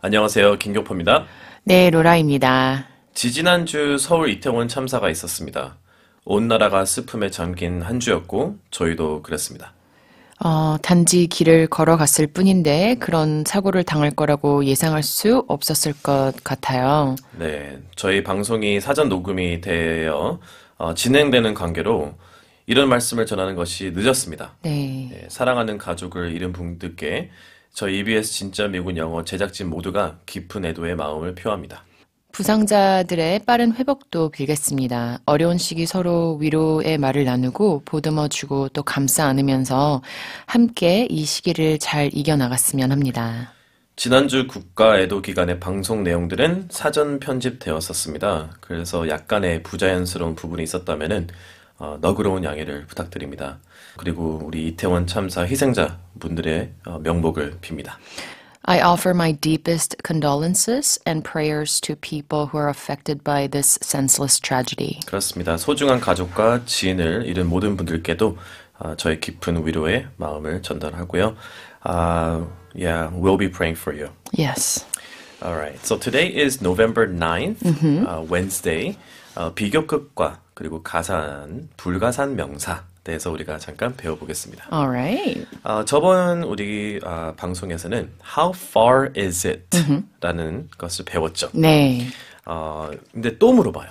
안녕하세요. 김경포입니다. 네, 로라입니다. 지지난주 서울 이태원 참사가 있었습니다. 온 나라가 슬픔에 잠긴 한 주였고 저희도 그랬습니다. 어, 단지 길을 걸어갔을 뿐인데 그런 사고를 당할 거라고 예상할 수 없었을 것 같아요. 네, 저희 방송이 사전 녹음이 되어 어, 진행되는 관계로 이런 말씀을 전하는 것이 늦었습니다. 네. 네, 사랑하는 가족을 잃은 분들께 저 EBS 진짜 미군 영어 제작진 모두가 깊은 애도의 마음을 표합니다. 부상자들의 빠른 회복도 빌겠습니다. 어려운 시기 서로 위로의 말을 나누고 보듬어 주고 또 감싸 안으면서 함께 이 시기를 잘 이겨나갔으면 합니다. 지난주 국가 애도 기간의 방송 내용들은 사전 편집되었었습니다. 그래서 약간의 부자연스러운 부분이 있었다면은 어, 너그러운 양해를 부탁드립니다. 그리고 우리 이태원 참사 희생자 분들의 어, 명복을 빕니다. I offer my deepest condolences and prayers to people who are affected by this senseless tragedy. 그렇습니다. 소중한 가족과 지인을 잃은 모든 분들께도 어, 저의 깊은 위로의 마음을 전달하고요. Uh, yeah, we'll be praying for you. Yes. All right. So today is November 9th, mm-hmm. uh, Wednesday. Uh, 비교급과 그리고 가산, 불가산 명사 대해서 우리가 잠깐 배워보겠습니다. Alright. 어, 아, 저번 우리 어, 방송에서는 How far is it? 라는 것을 배웠죠. 네. 어, 근데 또 물어봐요.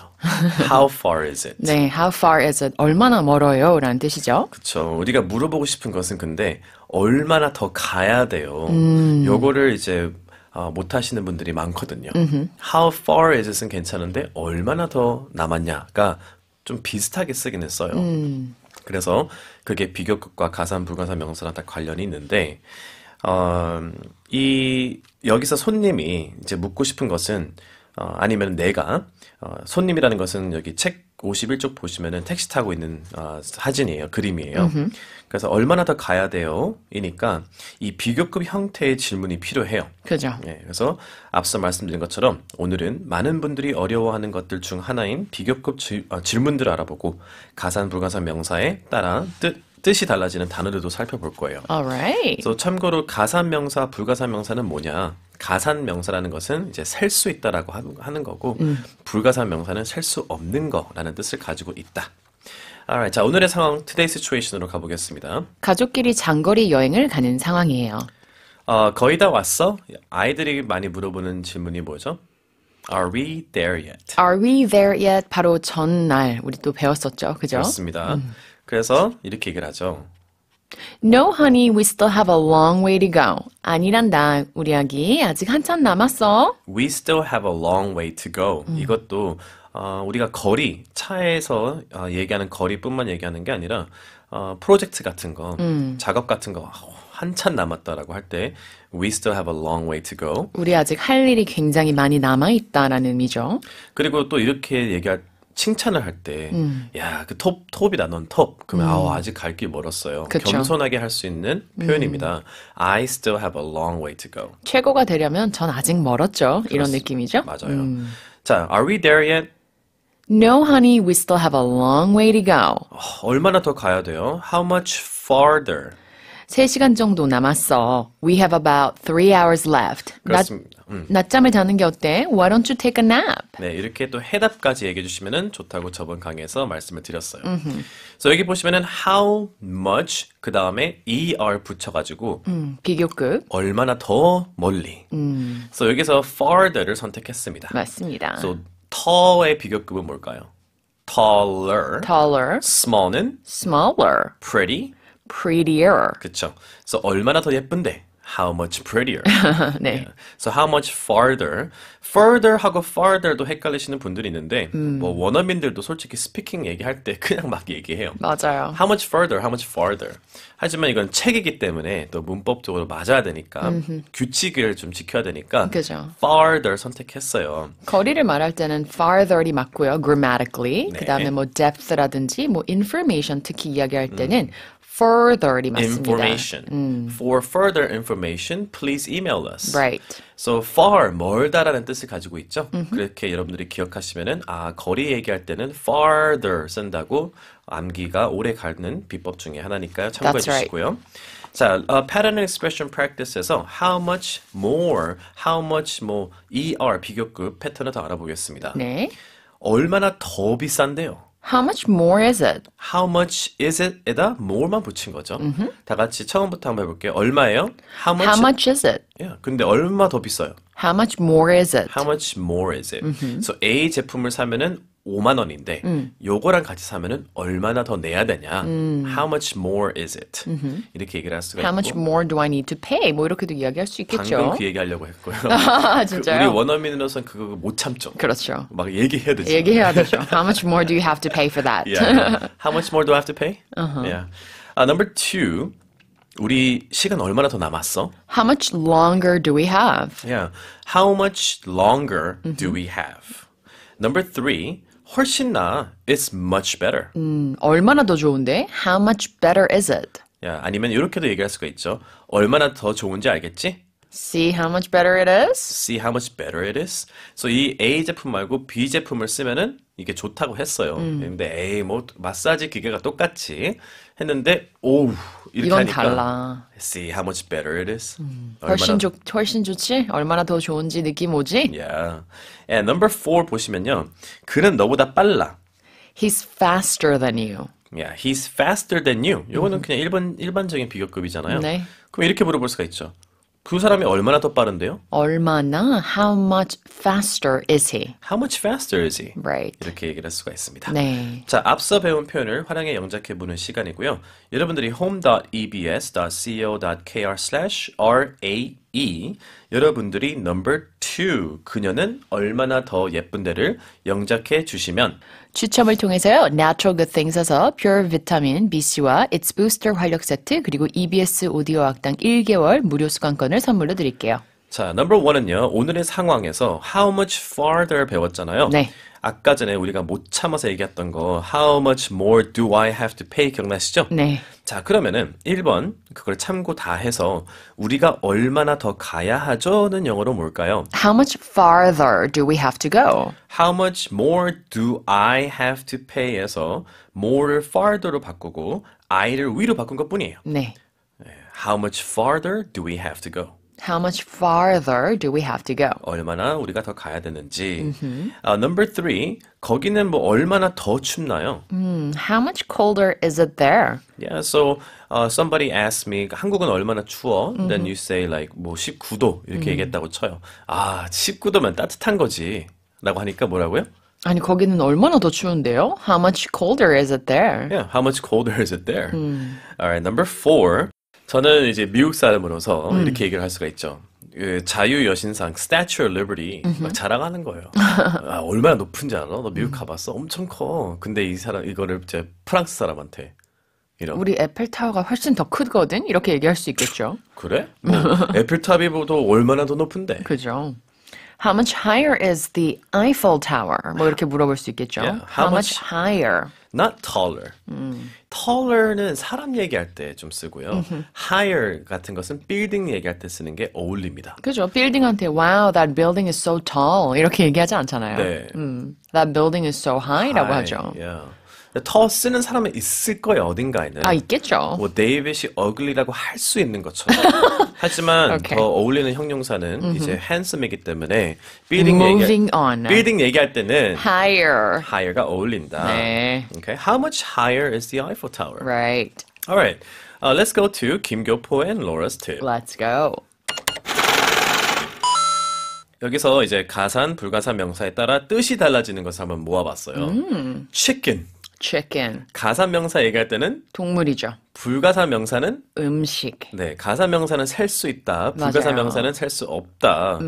How far is it? 네, how far is it? 얼마나 멀어요? 라는 뜻이죠. 그쵸. 우리가 물어보고 싶은 것은 근데 얼마나 더 가야 돼요. 음. 요거를 이제 어, 못 하시는 분들이 많거든요. Mm-hmm. How far is it은 괜찮은데 얼마나 더 남았냐가 좀 비슷하게 쓰긴 했어요. 음. 그래서 그게 비교급과 가산 불가산 명사랑 다 관련이 있는데 어, 이 여기서 손님이 이제 묻고 싶은 것은 어, 아니면 내가 어, 손님이라는 것은 여기 책 51쪽 보시면은 택시 타고 있는 아, 사진이에요. 그림이에요. 음흠. 그래서 얼마나 더 가야 돼요? 이니까 이 비교급 형태의 질문이 필요해요. 그죠. 네, 그래서 앞서 말씀드린 것처럼 오늘은 많은 분들이 어려워하는 것들 중 하나인 비교급 지, 어, 질문들을 알아보고 가산 불가산 명사에 따라 뜻 뜻이 달라지는 단어들도 살펴볼 거예요. Alright. So 참고로 가산명사, 불가산명사는 뭐냐? 가산명사라는 것은 이제 셀 수 있다라고 하는 거고 음. 불가산명사는 셀 수 없는 거라는 뜻을 가지고 있다. Alright, 자 오늘의 상황 today situation으로 가보겠습니다. 가족끼리 장거리 여행을 가는 상황이에요. 어, 거의 다 왔어? 아이들이 많이 물어보는 질문이 뭐죠? Are we there yet? Are we there yet? 바로 전날 우리 또 배웠었죠, 그죠? 그렇습니다. 음. 그래서 이렇게 얘기를 하죠. No, honey, we still have a long way to go. 아니란다, 우리 아기 아직 한참 남았어. We still have a long way to go. 음. 이것도 어, 우리가 거리 차에서 어, 얘기하는 거리뿐만 얘기하는 게 아니라 어, 프로젝트 같은 거, 음. 작업 같은 거 한참 남았다라고 할 때 we still have a long way to go. 우리 아직 할 일이 굉장히 많이 남아 있다라는 의미죠. 그리고 또 이렇게 얘기할 칭찬을 할 때, 음. 야, 그 톱, 톱이다, 넌 톱. 그러면, 음. 아우, 아직 갈 길 멀었어요. 그쵸. 겸손하게 할 수 있는 표현입니다. 음. I still have a long way to go. 최고가 되려면 전 아직 멀었죠. 그렇습니다. 이런 느낌이죠. 맞아요. 자, are we there yet? No, honey, we still have a long way to go. 어, 얼마나 더 가야 돼요? How much farther? 3시간 정도 남았어. We have about 3 hours left. 그렇습니다. 음. 낮잠을 자는 게 어때? Why don't you take a nap? 네, 이렇게 또 해답까지 얘기해 주시면 좋다고 저번 강의에서 말씀을 드렸어요. 음흠. So 여기 보시면은 how much 그 다음에 er 붙여가지고 음, 비교급 얼마나 더 멀리. 음. So 여기서 farther를 선택했습니다. 맞습니다. So tall의 비교급은 뭘까요? taller, taller, small은 smaller, pretty, prettier. 그쵸. So 얼마나 더 예쁜데? how much prettier. 네. Yeah. So how much farther. further 하고 farther도 헷갈리시는 분들이 있는데 음. 뭐 원어민들도 솔직히 스피킹 얘기할 때 그냥 막 얘기해요. 맞아요. how much further, how much farther. 하지만 이건 책이기 때문에 또 문법적으로 맞아야 되니까 음흠. 규칙을 좀 지켜야 되니까 그죠. farther 선택했어요. 거리를 말할 때는 farther이 맞고요. grammatically. 네. 그다음에 뭐 depth라든지 뭐 information 특히 이야기할 때는 음. further이 맞습니다. information. 음. For further information, please email us. Right. So far 멀다라는 뜻을 가지고 있죠. Mm-hmm. 그렇게 여러분들이 기억하시면은 아 거리 얘기할 때는 farther 쓴다고 암기가 오래 가는 비법 중에 하나니까 참고해 That's 주시고요. Right. 자, u pattern expression practice에서 how much more, how much m er 비교급 패턴을 더 알아보겠습니다. 네. 얼마나 더 비싼데요? How much more is it? How much is it?에다 more만 붙인 거죠. Mm-hmm. 다 같이 처음부터 한번 해볼게요. 얼마예요? How much, How much is it? 예, yeah, 근데 얼마 더 비싸요? How much more is it? How much more is it? Mm-hmm. So A 제품을 사면은 5만 원인데 음. 요거랑 같이 사면은 얼마나 더 내야 되냐? 음. How much more is it? 음흠. 이렇게 얘기를 할 수가 How 있고. much more do I need to pay? 뭐 이렇게도 이야기할 수 있겠죠. 방금 그 얘기하려고 했고요. 아, 진짜요? 그 우리 원어민으로선 그거 못 참죠. 그렇죠. 막 얘기해야 되죠. 얘기해야 되죠. How much more do you have to pay for that? yeah, yeah. How much more do I have to pay? Uh-huh. Yeah. Uh, number two. 우리 시간 얼마나 더 남았어? How much longer do we have? Yeah. How much longer do we have? Number three. 훨씬 나. It's much better. 음, 얼마나 더 좋은데? How much better is it? 야, 아니면 이렇게도 얘기할 수가 있죠. 얼마나 더 좋은지 알겠지? See how much better it is? See how much better it is? So 이 A 제품 말고 B 제품을 쓰면은 이게 좋다고 했어요. 음. 근데 에이 뭐 마사지 기계가 똑같이 했는데 오우 이건 달라. See how much better it is. 음, 훨씬 좋 훨씬 좋지? 얼마나 더 좋은지 느낌 오지? Yeah. And number four 보시면요, 그는 너보다 빨라. He's faster than you. Yeah, he's faster than you. 요거는 그냥 일반 일반적인 비교급이잖아요. 네. 그럼 이렇게 물어볼 수가 있죠. 그 사람이 얼마나 더 빠른데요? 얼마나 how much faster is he? How much faster is he? Right. 이렇게 얘기를 할 수가 있습니다. 네. 자, 앞서 배운 표현을 활용해 영작해 보는 시간이고요. 여러분들이 home.ebs.co.kr/rap E. 여러분들이 number 2 그녀는 얼마나 더 예쁜데를 영작해 주시면 추첨을 통해서요. Natural Good Thing 써서 Pure Vitamin BC와 It's Booster 활력 세트 그리고 EBS 오디오 악당 1개월 무료 수강권을 선물로 드릴게요. 자, number one은요. 오늘의 상황에서 how much farther 배웠잖아요. 네. 아까 전에 우리가 못 참아서 얘기했던 거 how much more do I have to pay 기억나시죠? 네. 자, 그러면은 1번 그걸 참고 다 해서 우리가 얼마나 더 가야 하죠는 영어로 뭘까요? How much farther do we have to go? How much more do I have to pay에서 more를 farther로 바꾸고 I를 we로 바꾼 것뿐이에요. 네. How much farther do we have to go? How much farther do we have to go? 얼마나 우리가 더 가야 되는지. Uh, number three, 거기는 뭐 얼마나 더 춥나요? Mm, how much colder is it there? Yeah, so uh, somebody asked me, 한국은 얼마나 추워? Mm-hmm. Then you say like 뭐 19도 이렇게 mm. 얘기했다고 쳐요. 아, 19도면 따뜻한 거지. 라고 하니까 뭐라고요? 아니 거기는 얼마나 더 추운데요? How much colder is it there? Yeah, how much colder is it there? 음. All right, number four. 저는 이제 미국 사람으로서 음. 이렇게 얘기를 할 수가 있죠. 그 자유 여신상 Statue of Liberty 막 자랑하는 거예요. 아, 얼마나 높은지 알아? 너 미국 음. 가봤어? 엄청 커. 근데 이 사람 이거를 이제 프랑스 사람한테 이런. 우리 에펠타워가 훨씬 더 크거든? 이렇게 얘기할 수 있겠죠. 그래? 뭐 에펠탑이보다 얼마나 더 높은데? 그죠. How much higher is the Eiffel Tower? 뭐 이렇게 물어볼 수 있겠죠. Yeah, how, how much, much higher? not taller. 음. taller는 사람 얘기할 때 좀 쓰고요. 음흠. higher 같은 것은 빌딩 얘기할 때 쓰는 게 어울립니다. 그죠. 빌딩한테 wow that building is so tall 이렇게 얘기하지 않잖아요. 네. 음, that building is so high라고 high, 하죠. Yeah. 더 쓰는 사람은 있을 거예요, 어딘가에는. 아, 있겠죠. 뭐, 데이빗이 어글리라고 할 수 있는 것처럼. 하지만 okay. 더 어울리는 형용사는 mm-hmm. 이제 handsome이기 때문에 building Moving 얘기, on. building 얘기할 때는 higher. higher가 어울린다. 네. Okay. How much higher is the Eiffel Tower? Right. All right. Uh, let's go to Kim Gyopo and Laura's tip. Let's go. 여기서 이제 가산, 불가산 명사에 따라 뜻이 달라지는 것을 한번 모아봤어요. 음. chicken. chicken. 가사 명사 얘기할 때는 동물이죠. 불가사 명사는 음식. 네, 가사 명사는 살 수 있다. 불가사 맞아요. 명사는 살 수 없다.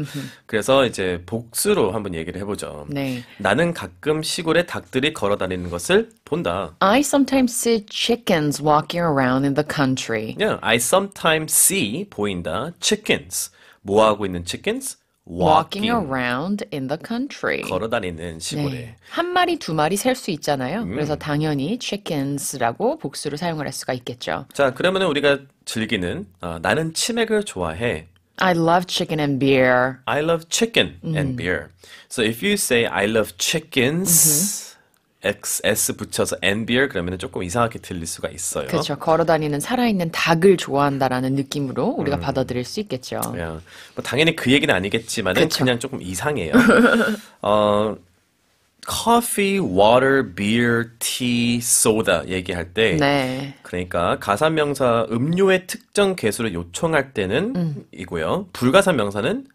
그래서 이제 복수로 한번 얘기를 해보죠. 네. 나는 가끔 시골에 닭들이 걸어다니는 것을 본다. I sometimes see chickens walking around in the country. Yeah, I sometimes see 보인다. chickens. 뭐 하고 있는 chickens? walking, a r o u n d in the country. 걸어다니는 시골에. 네. 한 마리, 두 마리 셀 수 있잖아요. 음. 그래서 당연히 chickens라고 복수를 사용을 할 수가 있겠죠. 자, 그러면 우리가 즐기는 어, 나는 치맥을 좋아해. I love chicken and beer. I love chicken and beer. So if you say I love chickens, 음흠. XS 붙여서 amber 그러면 조금 이상하게 들릴 수가 있어요. 그렇죠. 걸어다니는 살아있는 닭을 좋아한다라는 느낌으로 우리가 음. 받아들일 수 있겠죠. 예. 뭐 당연히 그 얘기는 아니겠지만 은그냥 그렇죠. 조금 이상해요. 어, coffee, water, beer, tea, soda 얘기할 때 네. 그러니까 가산 명사 음료의 특정 개수를 요청할 때는 음. 이고요. 불가산 명사는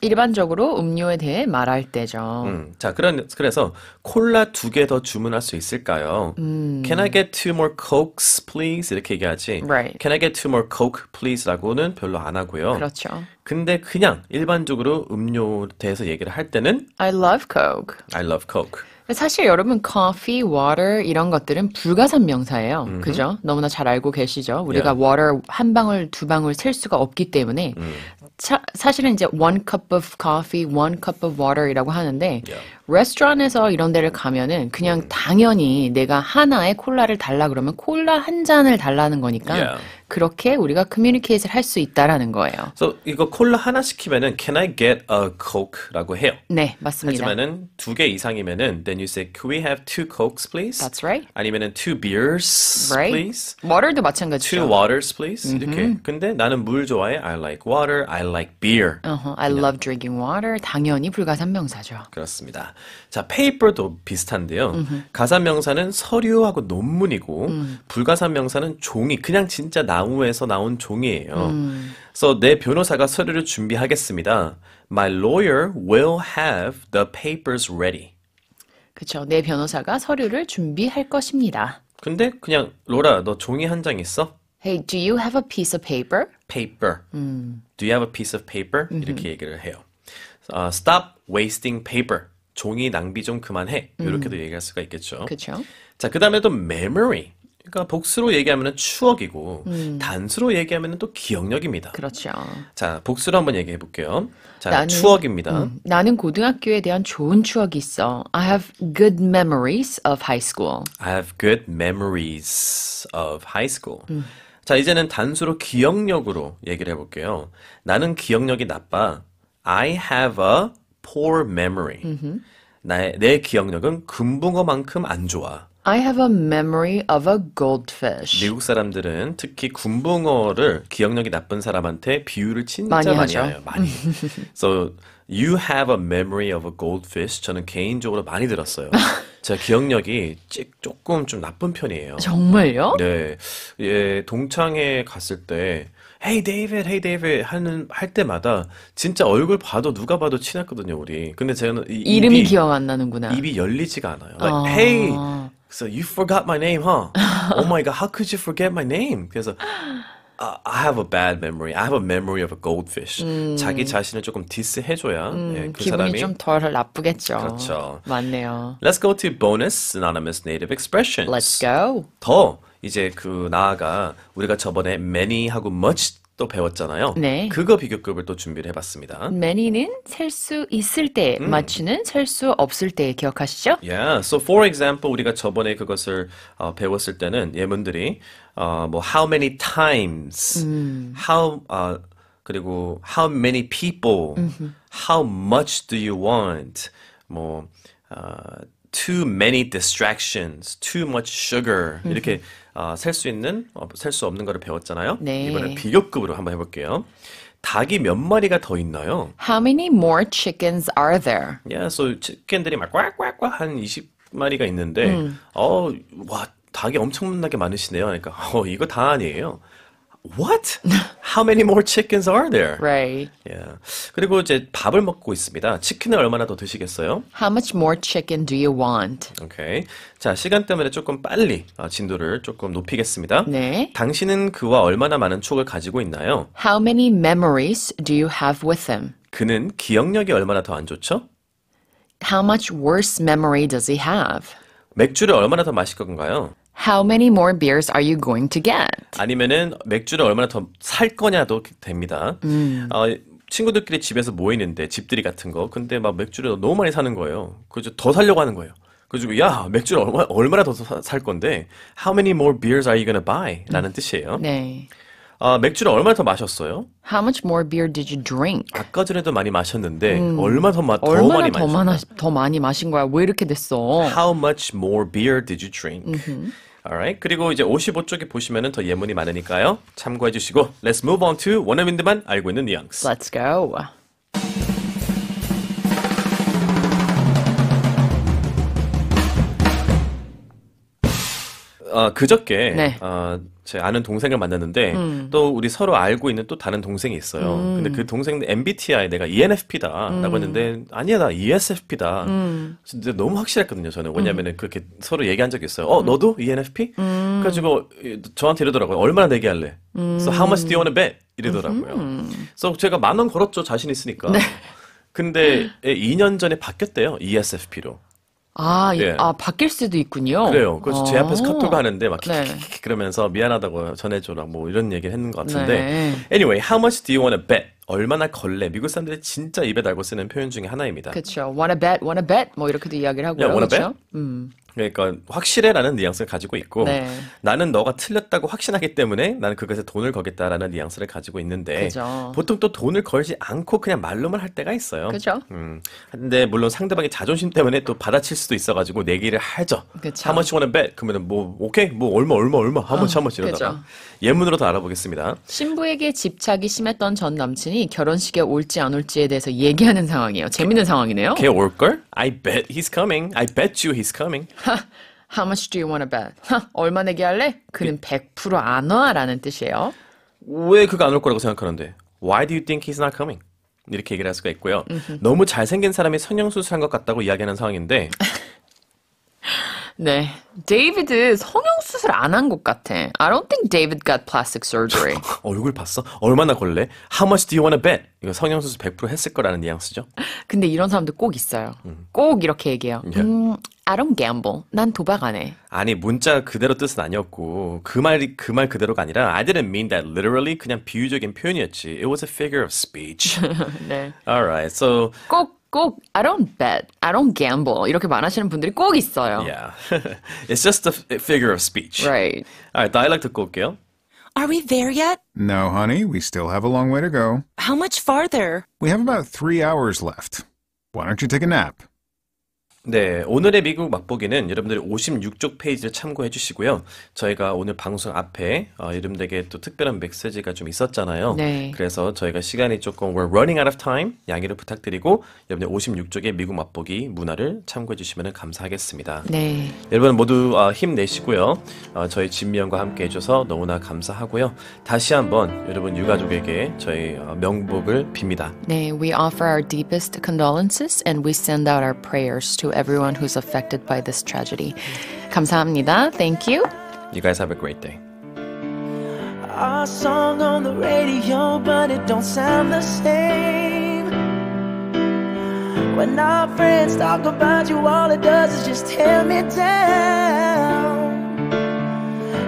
일반적으로 음료에 대해 말할 때죠. 음, 자, 그런, 그래서 콜라 두 개 더 주문할 수 있을까요? 음. Can I get two more cokes, please? 이렇게 얘기하지. Right. Can I get two more coke, please? 라고는 별로 안 하고요. 그렇죠. 근데 그냥 일반적으로 음료 대해서 얘기를 할 때는 I love coke. I love coke. 사실 여러분 c o water 이런 것들은 불가산 명사예요. Mm-hmm. 그죠? 너무나 잘 알고 계시죠? 우리가 yeah. water 한 방울 두 방울 셀 수가 없기 때문에 mm. 차, 사실은 이제 one cup of coffee, one cup of water이라고 하는데 yeah. 레스토랑에서 이런 데를 가면은 그냥 네. 당연히 내가 하나의 콜라를 달라 그러면 콜라 한 잔을 달라는 거니까 Yeah. 예. 그렇게 우리가 커뮤니케이션을할 수 있다라는 거예요. So 이거 콜라 하나 시키면은 can I get a coke라고 해요. 네, 맞습니다. 하지만은 두 개 이상이면은 then you say can we have two cokes please? That's right. 아니면은 two beers Right? please? 워터도 Two 마찬가지죠. waters please? 이렇게. 근데 나는 물 좋아해. I like water. I like beer. 어허, uh-huh. I love drinking water. 당연히 불가산명사죠. 그렇습니다. 자, 페이퍼도 비슷한데요. 음흠. 가사 명사는 서류하고 논문이고 음. 불가사 명사는 종이 그냥 진짜 나무에서 나온 종이에요. 음. 그래서 내 변호사가 서류를 준비하겠습니다. My lawyer will have the papers ready. 그렇죠. 내 변호사가 서류를 준비할 것입니다. 근데 그냥 로라 너 종이 한 장 있어? Hey, do you have a piece of paper? Paper. 음. Do you have a piece of paper? 이렇게 얘기를 해요. Uh, stop wasting paper. 종이 낭비 좀 그만해. 이렇게도 음. 얘기할 수가 있겠죠. 그렇죠. 자, 그 다음에 또 memory. 그러니까 복수로 얘기하면 은 추억이고 음. 단수로 얘기하면 은또 기억력입니다. 그렇죠. 자, 복수로 한번 얘기해 볼게요. 자, 나는, 추억입니다. 음, 나는 고등학교에 대한 좋은 추억이 있어. I have good memories of high school. I have good memories of high school. 음. 자, 이제는 단수로 기억력으로 얘기를 해 볼게요. 나는 기억력이 나빠. I have a poor memory. Mm-hmm. 나의 내 기억력은 금붕어만큼 안 좋아. I have a memory of a goldfish. 미국 사람들은 특히 군붕어를 기억력이 나쁜 사람한테 비유를 진짜 많이, 많이 많이. so You have a memory of a goldfish. 저는 개인적으로 많이 들었어요. 제가 기억력이 찍, 조금 좀 나쁜 편이에요. 정말요? 네. 예, 동창회 갔을 때, Hey David, Hey David 하는, 할 때마다 진짜 얼굴 봐도 누가 봐도 친했거든요, 우리. 근데 저는 이, 이름이 입이, 기억 안 나는구나. 입이 열리지가 않아요. Like, 아. Hey, so you forgot my name, huh? oh my god, how could you forget my name? 그래서 I have a bad memory. I have a memory of a goldfish. 음. 자기 자신을 조금 디스해줘야 음, 예, 그 기분이 사람이 좀덜 나쁘겠죠. 그렇죠. 맞네요. Let's go to bonus s n o n y m o u s native expressions. Let's go. 더 이제 그 나아가 우리가 저번에 many 하고 much 또 배웠잖아요. 네. 그거 비교급을 또 준비를 해봤습니다. many는 셀 수 있을 때, much는 셀 수 없을 때 기억하시죠? Yeah. So for example, 우리가 저번에 그것을 어, 배웠을 때는 예문들이 어, 뭐 how many times, how 어, 그리고 how many people, how much do you want, 뭐 어, too many distractions, too much sugar 이렇게 아, 셀수 있는, 어, 셀수 없는 거를 배웠잖아요. 네. 이번에 비교급으로 한번 해볼게요. 닭이 몇 마리가 더 있나요? How many more chickens are there? Yeah, 예, so 치킨들이 막 꽉꽉꽉 한 20마리가 있는데, 음. 어, 와, 닭이 엄청나게 많으시네요. 그러니까, 어, 이거 다 아니에요. What? How many more chickens are there? Right. Yeah. 그리고 이제 밥을 먹고 있습니다. 치킨을 얼마나 더 드시겠어요? How much more chicken do you want? 오케이. Okay. 자, 시간 때문에 조금 빨리 진도를 조금 높이겠습니다. 네. 당신은 그와 얼마나 많은 추억을 가지고 있나요? How many memories do you have with him? 그는 기억력이 얼마나 더 안 좋죠? How much worse memory does he have? 맥주를 얼마나 더 마실 건가요? How many more beers are you going to get? 아니면은 맥주를 얼마나 더 살 거냐도 됩니다. 음. 어, 친구들끼리 집에서 모이는데 집들이 같은 거 근데 막 맥주를 너무 많이 사는 거예요. 그래서 더 살려고 하는 거예요. 그래가야 맥주를 얼마 얼마나 더 살 건데 How many more beers are you gonna buy? 라는 뜻이에요. 네. 아, 맥주를 얼마나 더 마셨어요? How much more beer did you drink? 아까 전에도 많이 마셨는데 음. 얼마 더, 마, 더 얼마나 많이 더 많이 마셨 더 많이 마신 거야? 왜 이렇게 됐어? How much more beer did you drink? Alright. 그리고 이제 55쪽에 보시면은 더 예문이 많으니까요. 참고해 주시고 Let's move on to 원어민들만 알고 있는 뉘앙스. Let's go. 어, 그저께 네. 어, 제 아는 동생을 만났는데 음. 또 우리 서로 알고 있는 또 다른 동생이 있어요. 음. 근데 그 동생 MBTI 내가 ENFP다라고 음. 했는데 아니야 나 ESFP다. 음. 진짜 너무 확실했거든요 저는 왜냐면은 음. 그렇게 서로 얘기한 적이 있어요. 어 너도 ENFP? 음. 그래가지고 저한테 이러더라고요. 얼마나 내기 할래? So how much do you wanna bet? 이러더라고요. 그래서 so 제가 만 원 걸었죠 자신 있으니까. 네. 근데 2년 전에 바뀌었대요 ESFP로. 아, 예. 아 바뀔 수도 있군요. 그래요. 그래서 제 앞에서 어. 카톡 하는데 막 네. 그러면서 미안하다고 전해줘라 뭐 이런 얘기를 했는 것 같은데. 네. Anyway, how much do you want to bet? 얼마나 걸레 미국 사람들이 진짜 입에 달고 쓰는 표현 중에 하나입니다. 그렇죠. wanna bet, wanna bet 뭐 이렇게도 이야기를 하고요. 그렇죠? 음. 그러니까 확실해라는 뉘앙스를 가지고 있고 네. 나는 너가 틀렸다고 확신하기 때문에 나는 그것에 돈을 거겠다라는 뉘앙스를 가지고 있는데 그죠. 보통 또 돈을 걸지 않고 그냥 말로만 할 때가 있어요. 그죠. 음. 근데 물론 상대방의 자존심 때문에 또 받아칠 수도 있어가지고 내기를 하죠. 그죠. How m u bet? 그러면 뭐 오케이 뭐 얼마 얼마 얼마 how m u c 러다가 예문으로 더 알아보겠습니다. 신부에게 집착이 심했던 전 남친이 남편이 결혼식에 올지 안 올지에 대해서 얘기하는 상황이에요. 재밌는 상황이네요. 걔 올걸? I bet he's coming. I bet you he's coming. How much do you want to bet? 얼마 내기 할래? 그는 100%안 와라는 뜻이에요. 왜 그가 안 올 거라고 생각하는데? Why do you think he's not coming? 이렇게 얘기를 할 수가 있고요. 너무 잘생긴 사람이 성형수술한 것 같다고 이야기하는 상황인데 네. 데이비드 성형수술 안 한 것 같아. I don't think David got plastic surgery. 얼굴 봤어? 얼마나 걸래? How much do you wanna bet? 이거 성형수술 100% 했을 거라는 뉘앙스죠? 근데 이런 사람들 꼭 있어요. 음. 꼭 이렇게 얘기해요. Yeah. 음, I don't gamble. 난 도박 안 해. 아니, 문자 그대로 뜻은 아니었고, 그 말이 그 말 그대로가 아니라, I didn't mean that literally. 그냥 비유적인 표현이었지. It was a figure of speech. 네. Alright, so. 꼭꼭 I don't bet, I don't gamble 이렇게 말하시는 분들이 꼭 있어요. Yeah, it's just a figure of speech. Right. All right, dialect 듣고 올게요. Are we there yet? No, honey. We still have a long way to go. How much farther? We have about three hours left. Why don't you take a nap? 네, 오늘의 미국 맛보기는 여러분들이 56쪽 페이지를 참고해 주시고요. 저희가 오늘 방송 앞에 어, 여러분들에게 또 특별한 메시지가 좀 있었잖아요. 네. 그래서 저희가 시간이 조금 we're running out of time 양해를 부탁드리고 여러분들 56쪽의 미국 맛보기 문화를 참고해 주시면 감사하겠습니다. 네. 여러분 모두 어, 힘내시고요. 어, 저희 진미영과 함께 해줘서 너무나 감사하고요. 다시 한번 여러분 유가족에게 저희 어, 명복을 빕니다. 네, we offer our deepest condolences and we send out our prayers to everyone who's affected by this tragedy. 감사합니다. Thank you. You guys have a great day. Our song on the radio, but it don't sound the same. When our friends talk about you, all it does is just tear me down.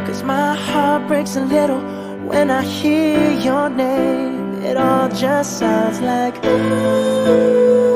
Cause my heart breaks a little when I hear your name. It all just sounds like ooh.